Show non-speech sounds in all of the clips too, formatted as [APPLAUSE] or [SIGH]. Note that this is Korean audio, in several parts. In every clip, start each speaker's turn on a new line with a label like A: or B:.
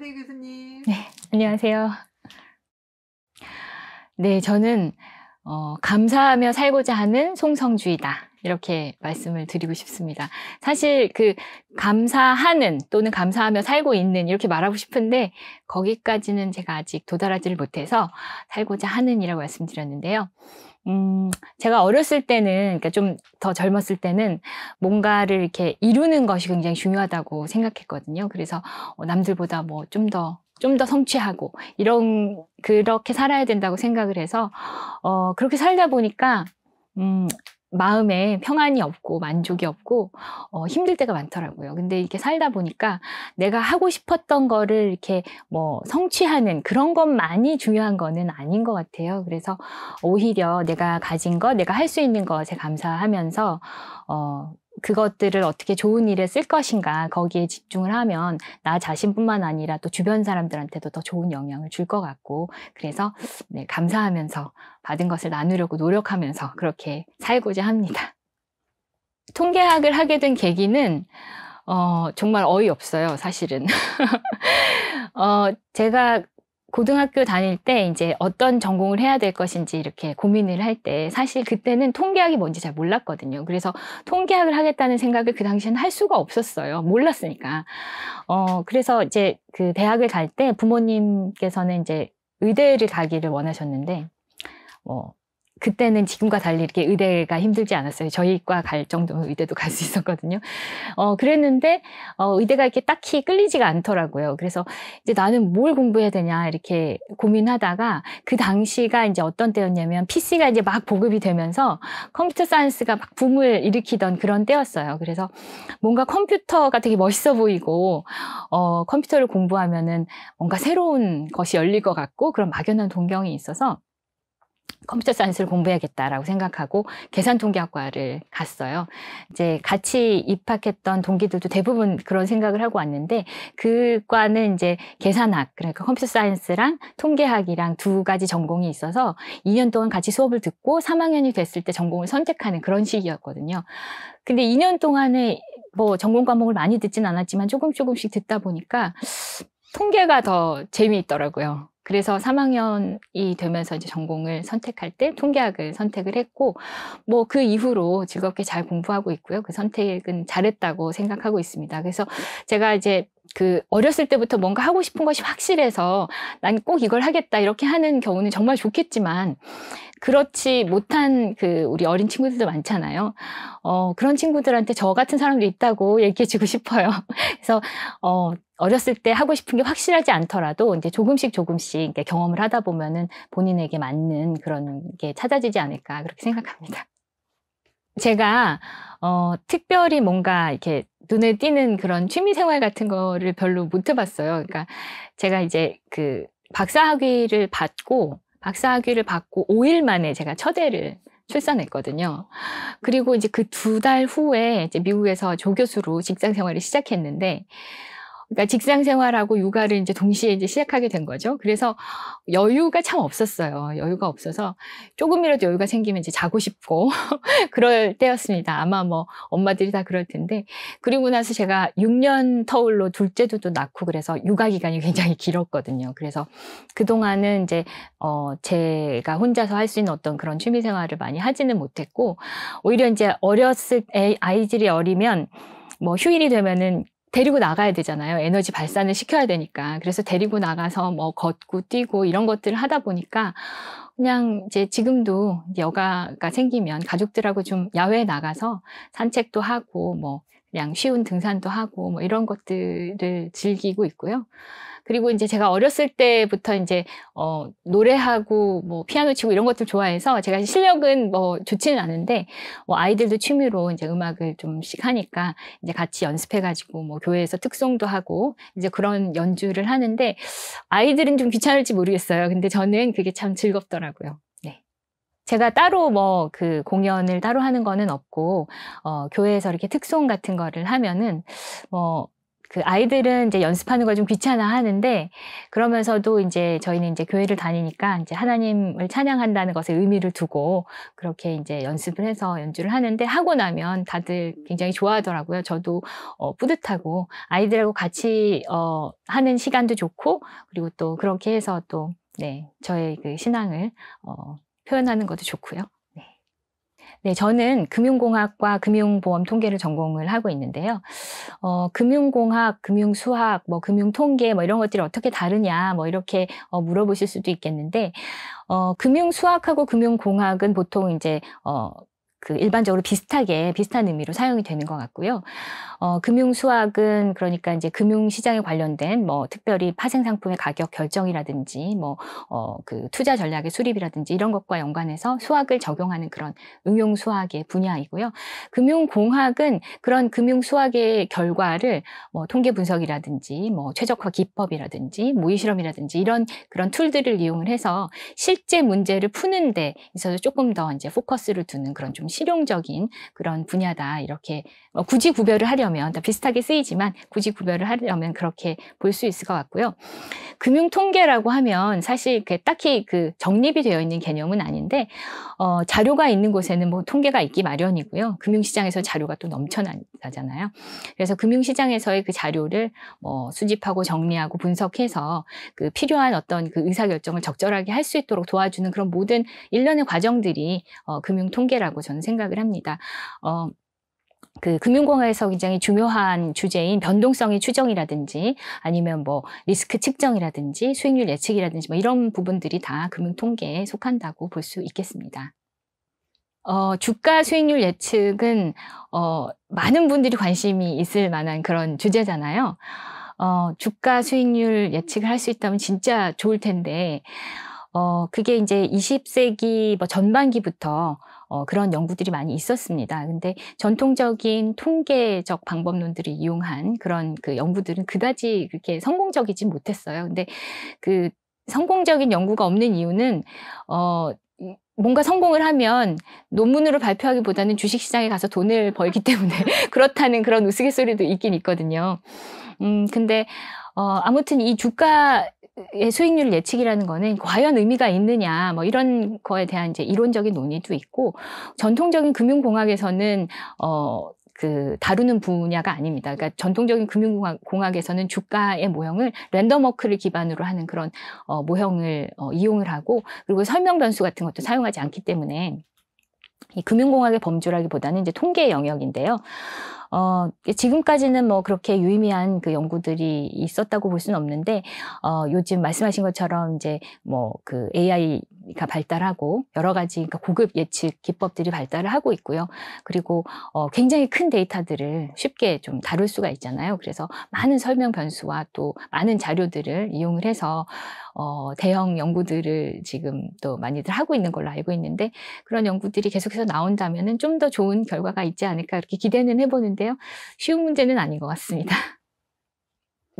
A: 안녕하세요, 교수님. 네, 안녕하세요. 네, 저는 어, 감사하며 살고자 하는 송성주이다 이렇게 말씀을 드리고 싶습니다. 사실 그 감사하는 또는 감사하며 살고 있는 이렇게 말하고 싶은데 거기까지는 제가 아직 도달하지를 못해서 살고자 하는이라고 말씀드렸는데요. 음, 제가 어렸을 때는, 그러니까 좀 더 젊었을 때는 뭔가를 이렇게 이루는 것이 굉장히 중요하다고 생각했거든요. 그래서 어, 남들보다 뭐 좀 더, 좀 더 성취하고, 이런, 그렇게 살아야 된다고 생각을 해서, 어, 그렇게 살다 보니까, 음, 마음에 평안이 없고 만족이 없고 어, 힘들 때가 많더라고요. 근데 이렇게 살다 보니까 내가 하고 싶었던 거를 이렇게 뭐 성취하는 그런 것만이 중요한 거는 아닌 것 같아요. 그래서 오히려 내가 가진 것, 내가 할 수 있는 것에 감사하면서 어, 그것들을 어떻게 좋은 일에 쓸 것인가 거기에 집중을 하면 나 자신뿐만 아니라 또 주변 사람들한테도 더 좋은 영향을 줄 것 같고 그래서 네, 감사하면서 받은 것을 나누려고 노력하면서 그렇게 살고자 합니다. 통계학을 하게 된 계기는 어, 정말 어이없어요, 사실은. [LAUGHS] 어, 제가 고등학교 다닐 때 이제 어떤 전공을 해야 될 것인지 이렇게 고민을 할 때 사실 그때는 통계학이 뭔지 잘 몰랐거든요. 그래서 통계학을 하겠다는 생각을 그당시에는할 수가 없었어요. 몰랐으니까. 어, 그래서 이제 그 대학을 갈 때 부모님께서는 이제 의대를 가기를 원하셨는데 뭐 그때는 지금과 달리 이렇게 의대가 힘들지 않았어요. 저희과 갈 정도면 의대도 갈 수 있었거든요. 어, 그랬는데, 어, 의대가 이렇게 딱히 끌리지가 않더라고요. 그래서 이제 나는 뭘 공부해야 되냐, 이렇게 고민하다가 그 당시가 이제 어떤 때였냐면 PC가 이제 막 보급이 되면서 컴퓨터 사이언스가 막 붐을 일으키던 그런 때였어요. 그래서 뭔가 컴퓨터가 되게 멋있어 보이고, 어, 컴퓨터를 공부하면은 뭔가 새로운 것이 열릴 것 같고 그런 막연한 동경이 있어서 컴퓨터 사이언스를 공부해야겠다라고 생각하고 계산 통계학과를 갔어요. 이제 같이 입학했던 동기들도 대부분 그런 생각을 하고 왔는데 그 과는 이제 계산학 그러니까 컴퓨터 사이언스랑 통계학이랑 두 가지 전공이 있어서 2년 동안 같이 수업을 듣고 3학년이 됐을 때 전공을 선택하는 그런 식이었거든요. 근데 2년 동안에 뭐 전공 과목을 많이 듣진 않았지만 조금 조금씩 듣다 보니까 통계가 더 재미있더라고요. 그래서 3학년이 되면서 이제 전공을 선택할 때 통계학을 선택을 했고 뭐 그 이후로 즐겁게 잘 공부하고 있고요. 그 선택은 잘했다고 생각하고 있습니다. 그래서 제가 이제 그 어렸을 때부터 뭔가 하고 싶은 것이 확실해서 난 꼭 이걸 하겠다 이렇게 하는 경우는 정말 좋겠지만 그렇지 못한 그 우리 어린 친구들도 많잖아요. 어, 그런 친구들한테 저 같은 사람도 있다고 [LAUGHS] 얘기해주고 싶어요. 그래서 어, 어렸을 때 하고 싶은 게 확실하지 않더라도 이제 조금씩 조금씩 경험을 하다 보면은 본인에게 맞는 그런 게 찾아지지 않을까 그렇게 생각합니다. 제가 어, 특별히 뭔가 이렇게 눈에 띄는 그런 취미 생활 같은 거를 별로 못 해봤어요. 그러니까 제가 이제 그 박사학위를 받고 박사학위를 받고 5일 만에 제가 첫애를 출산했거든요. 그리고 이제 그 두 달 후에 이제 미국에서 조교수로 직장 생활을 시작했는데 그러니까 직장 생활하고 육아를 이제 동시에 이제 시작하게 된 거죠. 그래서 여유가 참 없었어요. 여유가 없어서 조금이라도 여유가 생기면 이제 자고 싶고 [LAUGHS] 그럴 때였습니다. 아마 뭐 엄마들이 다 그럴 텐데 그리고 나서 제가 6년 터울로 둘째도 또 낳고 그래서 육아 기간이 굉장히 길었거든요. 그래서 그 동안은 이제 어 제가 혼자서 할 수 있는 어떤 그런 취미 생활을 많이 하지는 못했고 오히려 이제 어렸을 애 아이들이 어리면 뭐 휴일이 되면은 데리고 나가야 되잖아요. 에너지 발산을 시켜야 되니까. 그래서 데리고 나가서 뭐 걷고 뛰고 이런 것들을 하다 보니까 그냥 이제 지금도 여가가 생기면 가족들하고 좀 야외에 나가서 산책도 하고 뭐 그냥 쉬운 등산도 하고 뭐 이런 것들을 즐기고 있고요. 그리고 이제 제가 어렸을 때부터 이제 어 노래하고 뭐 피아노 치고 이런 것들 좋아해서 제가 실력은 뭐 좋지는 않은데 뭐 아이들도 취미로 이제 음악을 좀씩 하니까 이제 같이 연습해 가지고 뭐 교회에서 특송도 하고 이제 그런 연주를 하는데 아이들은 좀 귀찮을지 모르겠어요. 근데 저는 그게 참 즐겁더라고요. 네. 제가 따로 뭐 그 공연을 따로 하는 거는 없고 어 교회에서 이렇게 특송 같은 거를 하면은 뭐그 아이들은 이제 연습하는 걸 좀 귀찮아 하는데 그러면서도 이제 저희는 이제 교회를 다니니까 이제 하나님을 찬양한다는 것에 의미를 두고 그렇게 이제 연습을 해서 연주를 하는데 하고 나면 다들 굉장히 좋아하더라고요. 저도 어, 뿌듯하고 아이들하고 같이 어, 하는 시간도 좋고 그리고 또 그렇게 해서 또 네, 저의 그 신앙을 어, 표현하는 것도 좋고요. 네, 저는 금융공학과 금융보험 통계를 전공을 하고 있는데요. 어, 금융공학, 금융수학, 뭐 금융통계 뭐 이런 것들이 어떻게 다르냐 뭐 이렇게 어, 물어보실 수도 있겠는데 어, 금융수학하고 금융공학은 보통 이제 어, 그 일반적으로 비슷하게 비슷한 의미로 사용이 되는 것 같고요. 어, 금융 수학은 그러니까 이제 금융 시장에 관련된 뭐 특별히 파생 상품의 가격 결정이라든지 뭐 어 그 투자 전략의 수립이라든지 이런 것과 연관해서 수학을 적용하는 그런 응용 수학의 분야이고요. 금융 공학은 그런 금융 수학의 결과를 뭐 통계 분석이라든지 뭐 최적화 기법이라든지 모의 실험이라든지 이런 그런 툴들을 이용을 해서 실제 문제를 푸는 데 있어서 조금 더 이제 포커스를 두는 그런 좀 실용적인 그런 분야다 이렇게 뭐 굳이 구별을 하려면 다 비슷하게 쓰이지만 굳이 구별을 하려면 그렇게 볼 수 있을 것 같고요. 금융 통계라고 하면 사실 그 딱히 그 정립이 되어 있는 개념은 아닌데 어, 자료가 있는 곳에는 뭐 통계가 있기 마련이고요. 금융시장에서 자료가 또 넘쳐나잖아요. 그래서 금융시장에서의 그 자료를 뭐 수집하고 정리하고 분석해서 그 필요한 어떤 그 의사결정을 적절하게 할 수 있도록 도와주는 그런 모든 일련의 과정들이 어, 금융 통계라고 저는. 저는 생각을 합니다. 어, 그 금융공화에서 굉장히 중요한 주제인 변동성의 추정이라든지 아니면 뭐 리스크 측정이라든지 수익률 예측이라든지 뭐 이런 부분들이 다 금융통계에 속한다고 볼 수 있겠습니다. 어, 주가 수익률 예측은 어, 많은 분들이 관심이 있을 만한 그런 주제잖아요. 어, 주가 수익률 예측을 할 수 있다면 진짜 좋을 텐데 어, 그게 이제 20세기 뭐 전반기부터 어, 그런 연구들이 많이 있었습니다. 근데 전통적인 통계적 방법론들을 이용한 그런 그 연구들은 그다지 그렇게 성공적이지 못했어요. 근데 그 성공적인 연구가 없는 이유는 어 뭔가 성공을 하면 논문으로 발표하기보다는 주식시장에 가서 돈을 벌기 때문에 [LAUGHS] 그렇다는 그런 우스갯소리도 있긴 있거든요. 음, 근데, 어, 아무튼 이 주가 예, 수익률 예측이라는 거는 과연 의미가 있느냐 뭐 이런 거에 대한 이제 이론적인 논의도 있고 전통적인 금융공학에서는 어 그 다루는 분야가 아닙니다. 그러니까 전통적인 금융공학에서는 주가의 모형을 랜덤워크를 기반으로 하는 그런 어, 모형을 어, 이용을 하고 그리고 설명 변수 같은 것도 사용하지 않기 때문에 이 금융공학의 범주라기보다는 이제 통계 영역인데요. 어, 지금까지는 뭐 그렇게 유의미한 그 연구들이 있었다고 볼 수는 없는데 어, 요즘 말씀하신 것처럼 이제 뭐 그 AI가 발달하고 여러 가지 그러니까 고급 예측 기법들이 발달을 하고 있고요. 그리고 어, 굉장히 큰 데이터들을 쉽게 좀 다룰 수가 있잖아요. 그래서 많은 설명 변수와 또 많은 자료들을 이용을 해서 어, 대형 연구들을 지금 또 많이들 하고 있는 걸로 알고 있는데 그런 연구들이 계속해서 나온다면좀 더 좋은 결과가 있지 않을까 이렇게 기대는 해보는데. 했는데요. 쉬운 문제는 아닌 것 같습니다. [LAUGHS]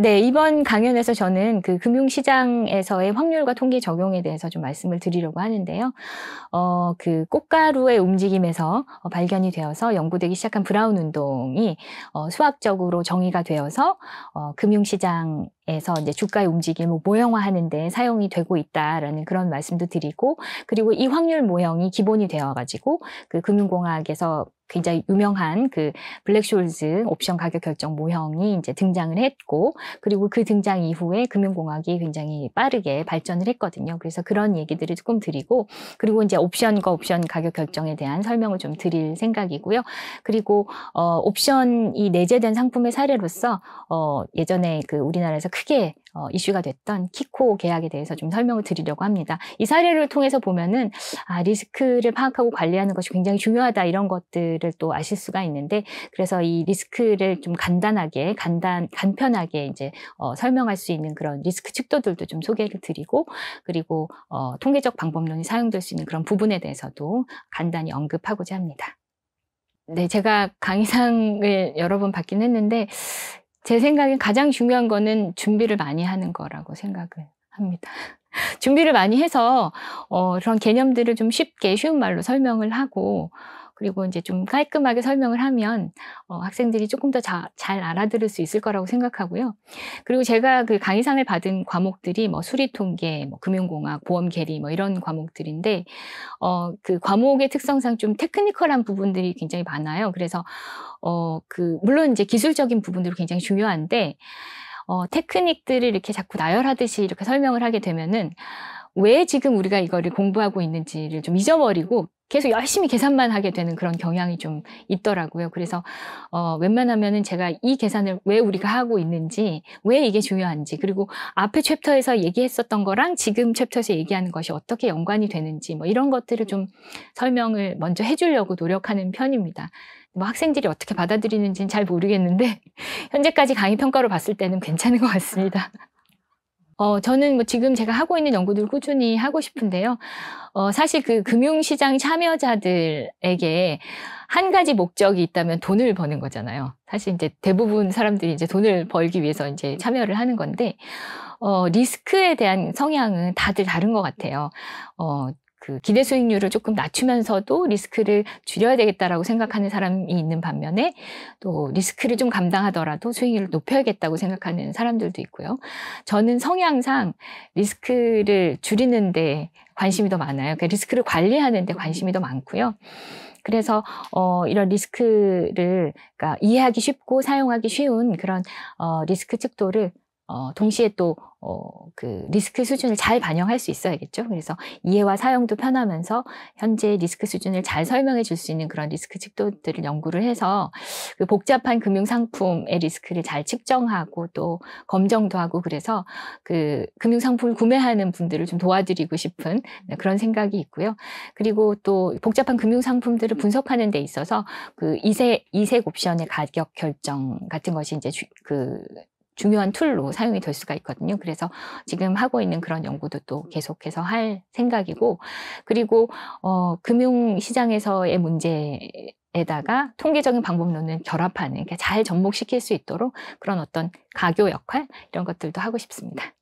A: 네, 이번 강연에서 저는 그 금융시장에서의 확률과 통계 적용에 대해서 좀 말씀을 드리려고 하는데요. 어, 그 꽃가루의 움직임에서 어, 발견이 되어서 연구되기 시작한 브라운 운동이 어, 수학적으로 정의가 되어서 어, 금융시장 에서 이제 주가의 움직임을 모형화하는데 사용이 되고 있다라는 그런 말씀도 드리고 그리고 이 확률 모형이 기본이 되어가지고 그 금융공학에서 굉장히 유명한 그 블랙숄즈 옵션 가격 결정 모형이 이제 등장을 했고 그리고 그 등장 이후에 금융공학이 굉장히 빠르게 발전을 했거든요. 그래서 그런 얘기들을 조금 드리고 그리고 이제 옵션과 옵션 가격 결정에 대한 설명을 좀 드릴 생각이고요. 그리고 어 옵션이 내재된 상품의 사례로서 어 예전에 그 우리나라에서 크게 어, 이슈가 됐던 키코 계약에 대해서 좀 설명을 드리려고 합니다. 이 사례를 통해서 보면은 아, 리스크를 파악하고 관리하는 것이 굉장히 중요하다 이런 것들을 또 아실 수가 있는데 그래서 이 리스크를 좀 간단하게 간단 간편하게 이제 어, 설명할 수 있는 그런 리스크 측도들도 좀 소개를 드리고 그리고 어, 통계적 방법론이 사용될 수 있는 그런 부분에 대해서도 간단히 언급하고자 합니다. 네, 제가 강의상을 여러 번 받긴 했는데 제 생각엔 가장 중요한 거는 준비를 많이 하는 거라고 생각을 합니다. [LAUGHS] 준비를 많이 해서 어, 그런 개념들을 좀 쉽게 쉬운 말로 설명을 하고 그리고 이제 좀 깔끔하게 설명을 하면 어, 학생들이 조금 더 잘 알아들을 수 있을 거라고 생각하고요. 그리고 제가 그 강의상을 받은 과목들이 뭐 수리통계, 뭐 금융공학, 보험계리 뭐 이런 과목들인데 어, 그 과목의 특성상 좀 테크니컬한 부분들이 굉장히 많아요. 그래서 어, 그 물론 이제 기술적인 부분들도 굉장히 중요한데 어, 테크닉들을 이렇게 자꾸 나열하듯이 이렇게 설명을 하게 되면은 왜 지금 우리가 이거를 공부하고 있는지를 좀 잊어버리고 계속 열심히 계산만 하게 되는 그런 경향이 좀 있더라고요. 그래서 어, 웬만하면은 제가 이 계산을 왜 우리가 하고 있는지, 왜 이게 중요한지, 그리고 앞에 챕터에서 얘기했었던 거랑 지금 챕터에서 얘기하는 것이 어떻게 연관이 되는지 뭐 이런 것들을 좀 설명을 먼저 해주려고 노력하는 편입니다. 뭐 학생들이 어떻게 받아들이는지는 잘 모르겠는데 [LAUGHS] 현재까지 강의 평가로 봤을 때는 괜찮은 것 같습니다. 어, 저는 뭐 지금 제가 하고 있는 연구들 꾸준히 하고 싶은데요. 어, 사실 그 금융시장 참여자들에게 한 가지 목적이 있다면 돈을 버는 거잖아요. 사실 이제 대부분 사람들이 이제 돈을 벌기 위해서 이제 참여를 하는 건데, 어, 리스크에 대한 성향은 다들 다른 것 같아요. 어, 그 기대 수익률을 조금 낮추면서도 리스크를 줄여야 되겠다라고 생각하는 사람이 있는 반면에 또 리스크를 좀 감당하더라도 수익률을 높여야겠다고 생각하는 사람들도 있고요. 저는 성향상 리스크를 줄이는데 관심이 더 많아요. 그러니까 리스크를 관리하는데 관심이 더 많고요. 그래서 어 이런 리스크를 그러니까 이해하기 쉽고 사용하기 쉬운 그런 어 리스크 측도를 어, 동시에 또, 어, 그 리스크 수준을 잘 반영할 수 있어야겠죠. 그래서 이해와 사용도 편하면서 현재 리스크 수준을 잘 설명해 줄 수 있는 그런 리스크 칙도들을 연구를 해서 그 복잡한 금융 상품의 리스크를 잘 측정하고 또 검정도 하고 그래서 그 금융 상품을 구매하는 분들을 좀 도와드리고 싶은 네, 그런 생각이 있고요. 그리고 또 복잡한 금융 상품들을 분석하는 데 있어서 그 이색 이색 옵션의 가격 결정 같은 것이 이제 그 중요한 툴로 사용이 될 수가 있거든요. 그래서 지금 하고 있는 그런 연구도 또 계속해서 할 생각이고, 그리고 어, 금융 시장에서의 문제 에다가 통계적인 방법론을 결합하는 잘 접목시킬 수 있도록 그런 어떤 가교 역할 이런 것들도 하고 싶습니다.